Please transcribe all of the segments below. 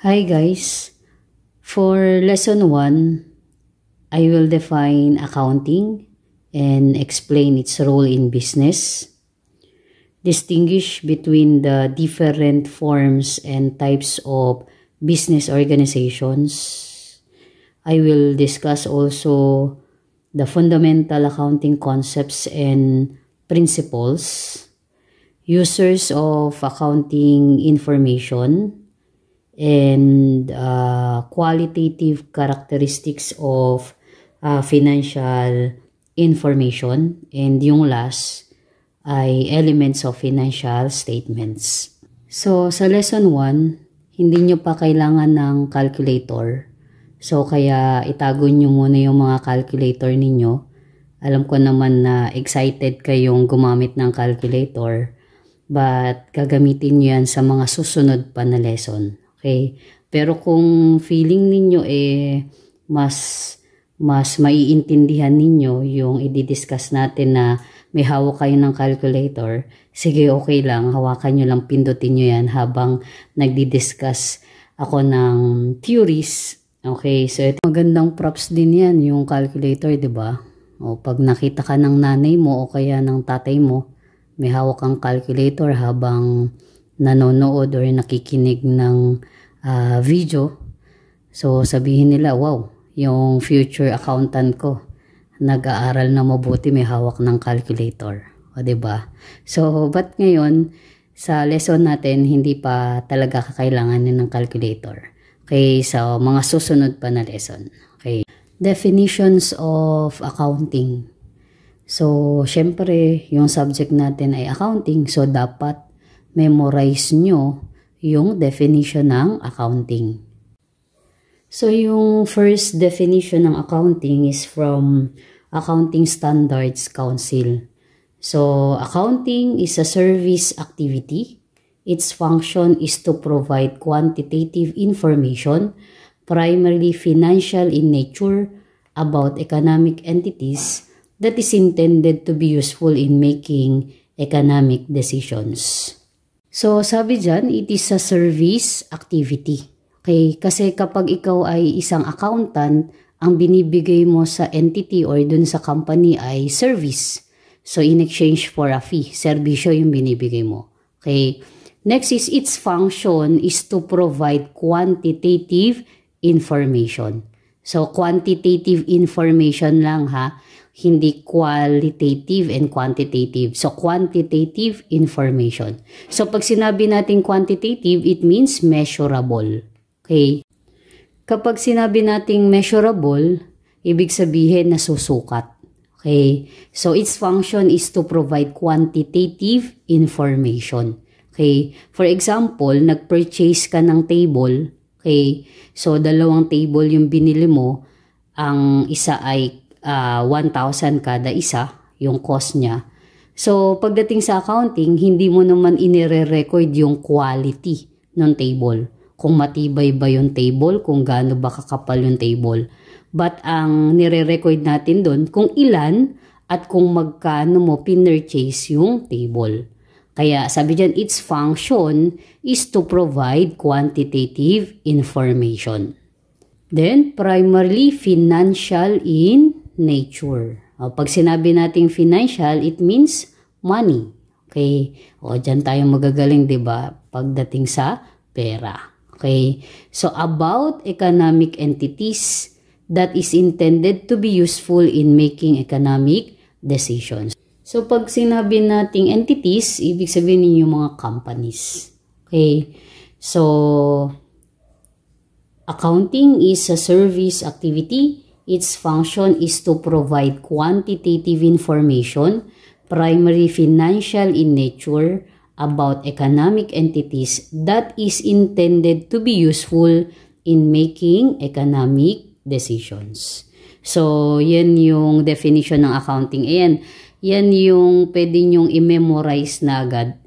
Hi guys! For lesson 1, I will define accounting and explain its role in business. Distinguish between the different forms and types of business organizations. I will discuss also the fundamental accounting concepts and principles, users of accounting information, and uh, qualitative characteristics of uh, financial information and yung last ay elements of financial statements. So sa lesson 1, hindi nyo pa kailangan ng calculator. So kaya itago nyo muna yung mga calculator ninyo. Alam ko naman na excited kayong gumamit ng calculator but gagamitin nyo yan sa mga susunod pa na lesson. Okay? Pero kung feeling ninyo eh mas mas maiintindihan ninyo yung i-discuss natin na may hawak kayo ng calculator, sige okay lang, hawakan niyo lang, pindutin niyo yan habang nagdi-discuss ako ng theories. Okay, so ito magandang props din yan, yung calculator, 'di ba O pag nakita ka ng nanay mo o kaya ng tatay mo, may hawak kang calculator habang nanonood or nakikinig ng uh, video. So sabihin nila, wow, yung future accountant ko nag-aaral na mabuti, may hawak ng calculator. O ba? Diba? So, but ngayon, sa lesson natin, hindi pa talaga kakailanganin ng calculator. Okay, sa so, mga susunod pa na lesson. Okay. Definitions of accounting. So, syempre, yung subject natin ay accounting. So, dapat memorize nyo yung definition ng accounting. So yung first definition ng accounting is from Accounting Standards Council. So accounting is a service activity. Its function is to provide quantitative information, primarily financial in nature, about economic entities that is intended to be useful in making economic decisions. So sabi dyan, it is a service activity. Okay? Kasi kapag ikaw ay isang accountant, ang binibigay mo sa entity or dun sa company ay service. So in exchange for a fee, serbisyo yung binibigay mo. Okay? Next is its function is to provide quantitative information. So quantitative information lang ha hindi qualitative and quantitative. So, quantitative information. So, pag sinabi natin quantitative, it means measurable. Okay? Kapag sinabi nating measurable, ibig sabihin nasusukat. Okay? So, its function is to provide quantitative information. Okay? For example, nag-purchase ka ng table. Okay? So, dalawang table yung binili mo. Ang isa ay uh, ah, 1,000 kada isa yung cost niya. So, pagdating sa accounting, hindi mo naman inire-record yung quality ng table. Kung matibay ba yung table, kung gaano ba kakapal yung table. But ang nire-record natin doon, kung ilan at kung magkano mo pinurchase yung table. Kaya sabi dyan, its function is to provide quantitative information. Then, primarily financial in nature. O, pag sinabi nating financial, it means money. Okay? O, dyan tayo magagaling, di ba? Pagdating sa pera. Okay? So, about economic entities that is intended to be useful in making economic decisions. So, pag sinabi nating entities, ibig sabihin yung mga companies. Okay? So, accounting is a service activity Its function is to provide quantitative information, primarily financial in nature, about economic entities that is intended to be useful in making economic decisions. So, yan yung definition ng accounting. Ayan, yan yung pwede nyong i-memorize na agad.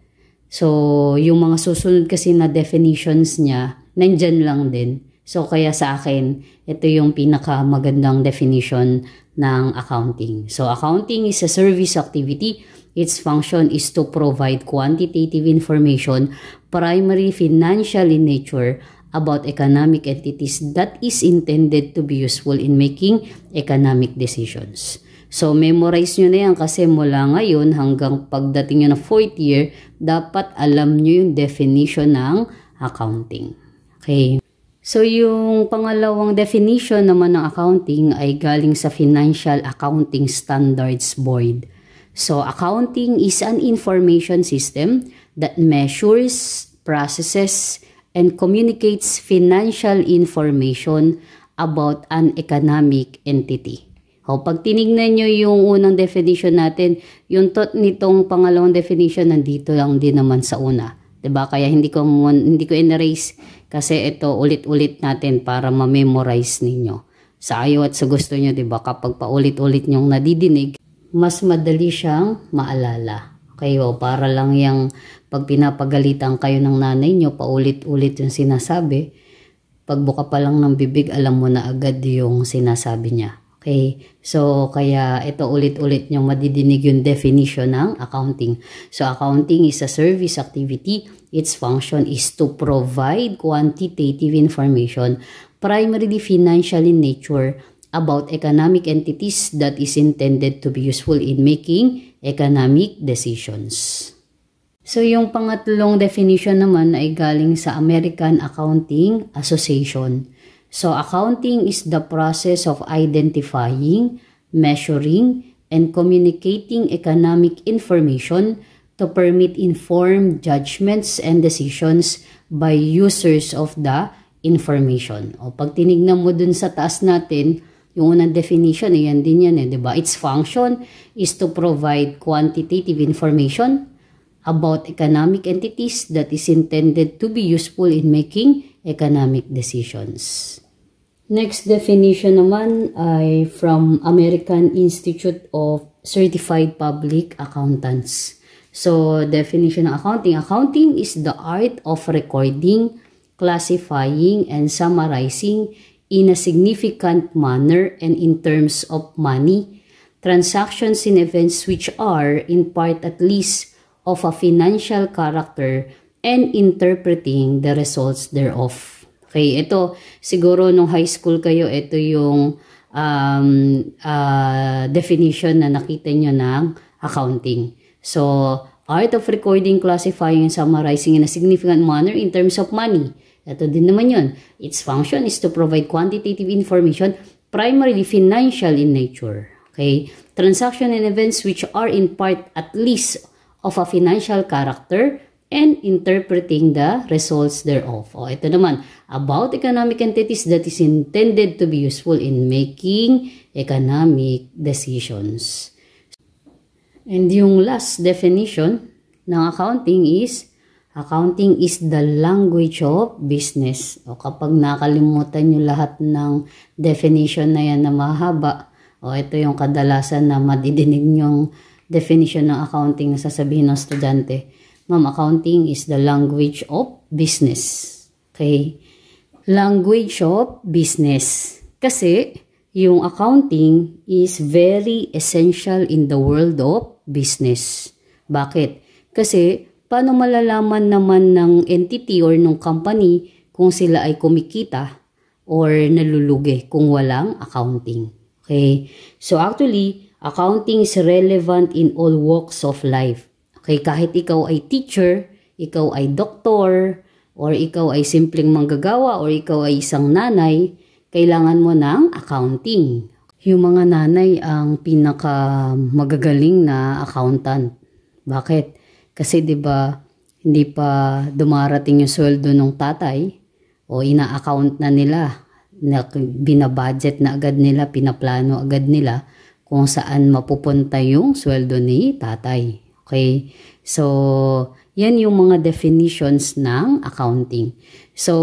So, yung mga susunod kasi na definitions niya, nandyan lang din. So kaya sa akin, ito yung pinakamagandang definition ng accounting. So accounting is a service activity. Its function is to provide quantitative information, primarily financial in nature, about economic entities that is intended to be useful in making economic decisions. So, memorize nyo na yan kasi mula ngayon hanggang pagdating nyo na 4th year, dapat alam nyo yung definition ng accounting. Okay. So yung pangalawang definition naman ng accounting ay galing sa Financial Accounting Standards Board. So accounting is an information system that measures, processes, and communicates financial information about an economic entity. O, pag tinignan nyo yung unang definition natin, yung tot nitong pangalawang definition nandito lang din naman sa una. 'di ba? Kaya hindi ko hindi ko erase kasi ito ulit-ulit natin para ma-memorize ninyo. Sa ayaw at sa gusto nyo, ba diba? kapag paulit-ulit nyong nadidinig, mas madali siyang maalala. Okay, para lang yung pag pinapagalitan kayo ng nanay nyo, paulit-ulit yung sinasabi, pagbuka pa lang ng bibig, alam mo na agad yung sinasabi niya. Okay? So, kaya ito ulit-ulit yung madidinig yung definition ng accounting. So, accounting is a service activity. Its function is to provide quantitative information, primarily financial in nature, about economic entities that is intended to be useful in making economic decisions. So, yung pangatlong definition naman ay galing sa American Accounting Association. So accounting is the process of identifying, measuring, and communicating economic information to permit informed judgments and decisions by users of the information. O pag tinignan mo dun sa taas natin, yung unang definition, ayan din yan eh, di ba? Its function is to provide quantitative information about economic entities that is intended to be useful in making economic decisions. Next definition naman ay from American Institute of Certified Public Accountants. So, definition ng accounting. Accounting is the art of recording, classifying, and summarizing in a significant manner and in terms of money, transactions and events which are, in part at least, of a financial character and interpreting the results thereof. Okay, ito siguro nung high school kayo, ito yung um, uh, definition na nakita nyo ng accounting. So, art of recording, classifying, and summarizing in a significant manner in terms of money. Ito din naman yun. Its function is to provide quantitative information, primarily financial in nature. Okay? Transaction and events which are in part at least of a financial character and interpreting the results thereof. Oh, ito naman about economic entities that is intended to be useful in making economic decisions. And yung last definition ng accounting is, accounting is the language of business. O kapag nakalimutan nyo lahat ng definition na yan na mahaba, o ito yung kadalasan na madidinig nyong definition ng accounting na sasabihin ng estudyante. Ma'am, accounting is the language of business. Okay? language of business. Kasi yung accounting is very essential in the world of business. Bakit? Kasi paano malalaman naman ng entity or ng company kung sila ay kumikita or nalulugi kung walang accounting. Okay? So actually, accounting is relevant in all walks of life. Okay, kahit ikaw ay teacher, ikaw ay doktor, or ikaw ay simpleng manggagawa or ikaw ay isang nanay, kailangan mo ng accounting. Yung mga nanay ang pinaka magagaling na accountant. Bakit? Kasi 'di ba hindi pa dumarating yung sweldo ng tatay o ina-account na nila, na binabudget na agad nila, pinaplano agad nila kung saan mapupunta yung sweldo ni tatay. Okay? So, yan yung mga definitions ng accounting. So,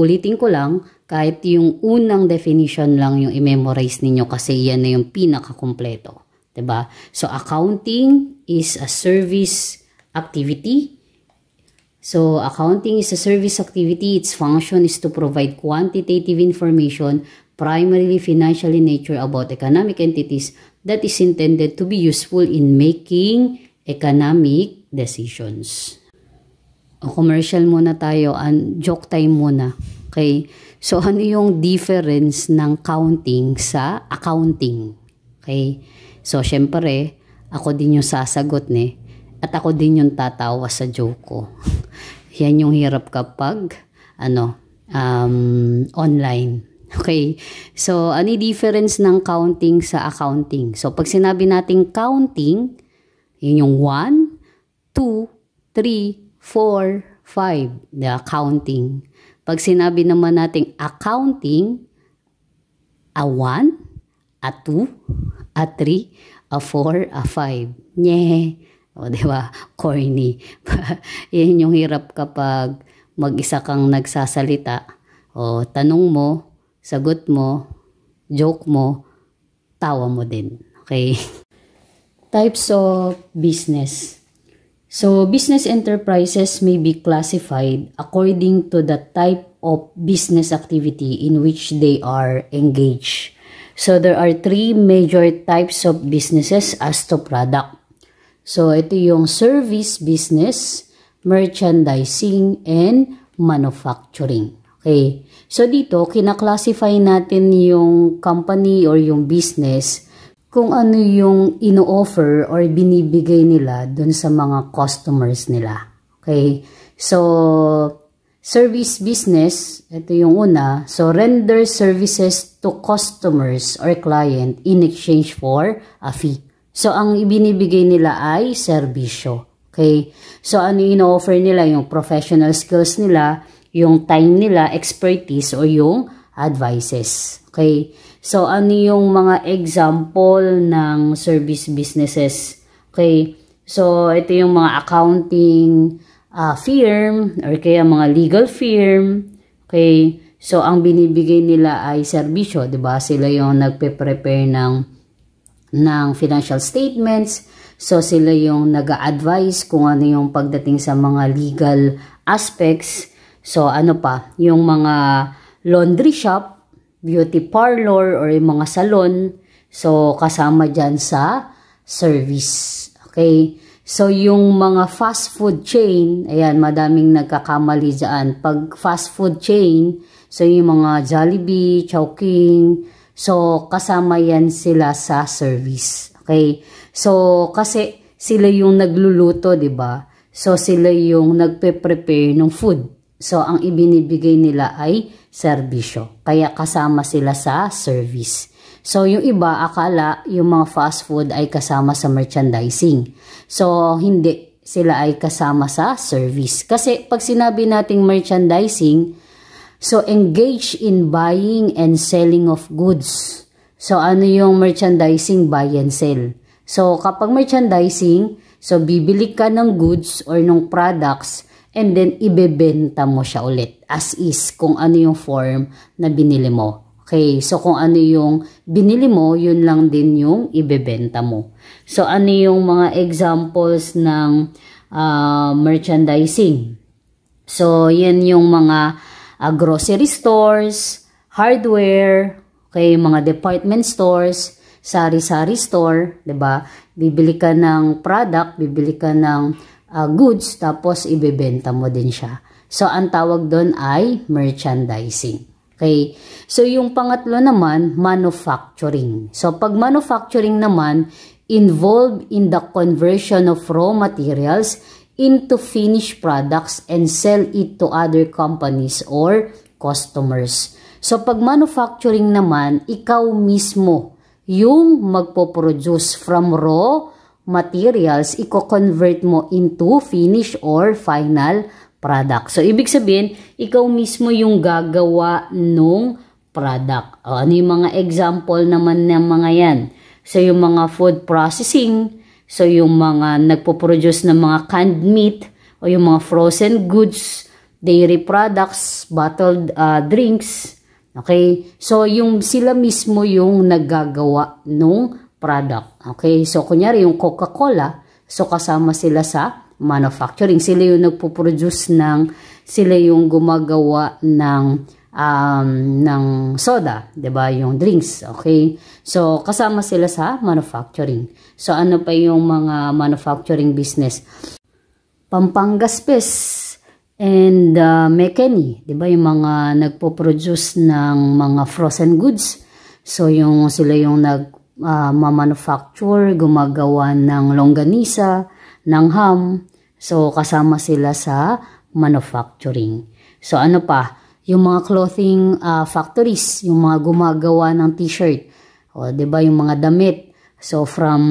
ulitin ko lang, kahit yung unang definition lang yung i-memorize ninyo kasi yan na yung pinakakumpleto. ba? Diba? So, accounting is a service activity. So, accounting is a service activity. Its function is to provide quantitative information primarily financial in nature about economic entities that is intended to be useful in making economic decisions. O commercial muna tayo, an joke time muna. Okay? So, ano yung difference ng counting sa accounting? Okay? So, syempre, ako din yung sasagot ni at ako din yung tatawa sa joke ko. Yan yung hirap kapag ano, um, online. Okay. So, ano yung difference ng counting sa accounting? So, pag sinabi nating counting, yun yung 1, 2, 3, 4, 5. The accounting. Pag sinabi naman nating accounting, a 1, a 2, a 3, a 4, a 5. Nye. O, di ba? Corny. Yan yung hirap kapag mag-isa kang nagsasalita. O, tanong mo, sagot mo, joke mo, tawa mo din. Okay? Types of business. So, business enterprises may be classified according to the type of business activity in which they are engaged. So, there are three major types of businesses as to product. So, ito yung service business, merchandising, and manufacturing. Okay. So, dito, kinaklasify natin yung company or yung business kung ano yung ino-offer or binibigay nila dun sa mga customers nila. Okay? So, service business, ito yung una. So, render services to customers or client in exchange for a fee. So, ang ibinibigay nila ay serbisyo. Okay? So, ano yung ino-offer nila? Yung professional skills nila, yung time nila, expertise, o yung advices. Okay? So, ano yung mga example ng service businesses? Okay, so ito yung mga accounting uh, firm or kaya mga legal firm. Okay, so ang binibigay nila ay serbisyo, 'di ba? Sila yung nagpe-prepare ng ng financial statements. So sila yung nag advise kung ano yung pagdating sa mga legal aspects. So ano pa, yung mga laundry shop beauty parlor or yung mga salon. So, kasama dyan sa service. Okay? So, yung mga fast food chain, ayan, madaming nagkakamali dyan. Pag fast food chain, so yung mga Jollibee, Chowking, so kasama yan sila sa service. Okay? So, kasi sila yung nagluluto, ba diba? So, sila yung nagpe-prepare ng food. So, ang ibinibigay nila ay serbisyo. Kaya kasama sila sa service. So, yung iba, akala yung mga fast food ay kasama sa merchandising. So, hindi sila ay kasama sa service. Kasi, pag sinabi nating merchandising, so, engage in buying and selling of goods. So, ano yung merchandising buy and sell? So, kapag merchandising, so, bibili ka ng goods or ng products and then ibebenta mo siya ulit as is kung ano yung form na binili mo. Okay, so kung ano yung binili mo, yun lang din yung ibebenta mo. So ano yung mga examples ng uh, merchandising? So yan yung mga uh, grocery stores, hardware, okay, mga department stores, sari-sari store, 'di ba? Bibili ka ng product, bibili ka ng uh, goods tapos ibebenta mo din siya. So ang tawag doon ay merchandising. Okay? So yung pangatlo naman, manufacturing. So pag manufacturing naman, involved in the conversion of raw materials into finished products and sell it to other companies or customers. So pag manufacturing naman, ikaw mismo yung magpo-produce from raw materials, i-convert mo into finish or final product. So, ibig sabihin, ikaw mismo yung gagawa nung product. O, ano yung mga example naman ng mga yan? So, yung mga food processing, so yung mga nagpo-produce ng mga canned meat, o yung mga frozen goods, dairy products, bottled uh, drinks. Okay? So, yung sila mismo yung naggagawa nung product. Okay, so kunyari yung Coca-Cola, so kasama sila sa manufacturing. Sila yung nagpo-produce ng, sila yung gumagawa ng, um, ng soda, ba diba? yung drinks. Okay, so kasama sila sa manufacturing. So ano pa yung mga manufacturing business? Pampangaspes and uh, Mekeni, 'di ba yung mga nagpo-produce ng mga frozen goods. So yung sila yung nag uh, mamanufacture, gumagawa ng longganisa, ng ham. So, kasama sila sa manufacturing. So, ano pa? Yung mga clothing uh, factories, yung mga gumagawa ng t-shirt. O, ba diba, yung mga damit. So, from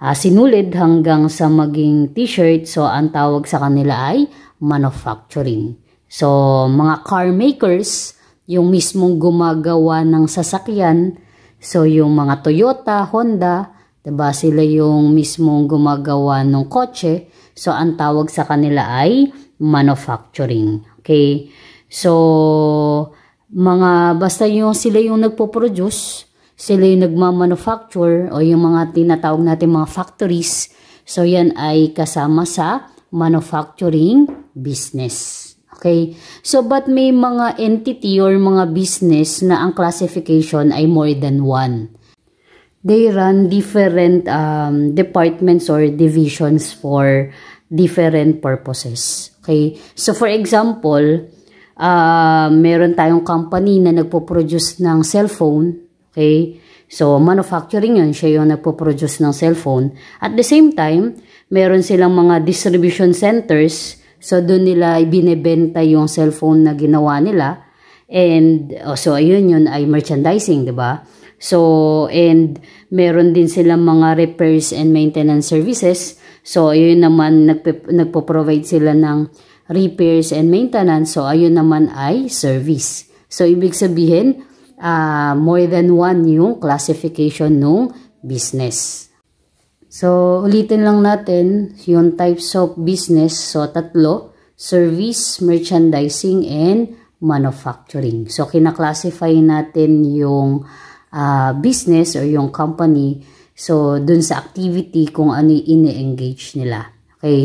uh, sinulid hanggang sa maging t-shirt, so, ang tawag sa kanila ay manufacturing. So, mga car makers, yung mismong gumagawa ng sasakyan, So yung mga Toyota, Honda, 'di ba sila yung mismong gumagawa ng kotse. So ang tawag sa kanila ay manufacturing. Okay? So mga basta yung sila yung nagpo-produce, sila yung nagma-manufacture o yung mga tinatawag natin mga factories. So yan ay kasama sa manufacturing business. Okay? So, but may mga entity or mga business na ang classification ay more than one. They run different um, departments or divisions for different purposes. Okay? So, for example, uh, meron tayong company na nagpo-produce ng cellphone. Okay? So, manufacturing yun. Siya yung nagpo-produce ng cellphone. At the same time, meron silang mga distribution centers So, doon nila ibinebenta yung cellphone na ginawa nila. And, oh, so, ayun yun ay merchandising, ba diba? So, and meron din silang mga repairs and maintenance services. So, ayun naman, nagpo nagpo-provide sila ng repairs and maintenance. So, ayun naman ay service. So, ibig sabihin, uh, more than one yung classification ng business. So, ulitin lang natin yung types of business. So, tatlo, service, merchandising, and manufacturing. So, kinaklasify natin yung uh, business or yung company. So, dun sa activity kung ano i engage nila. Okay?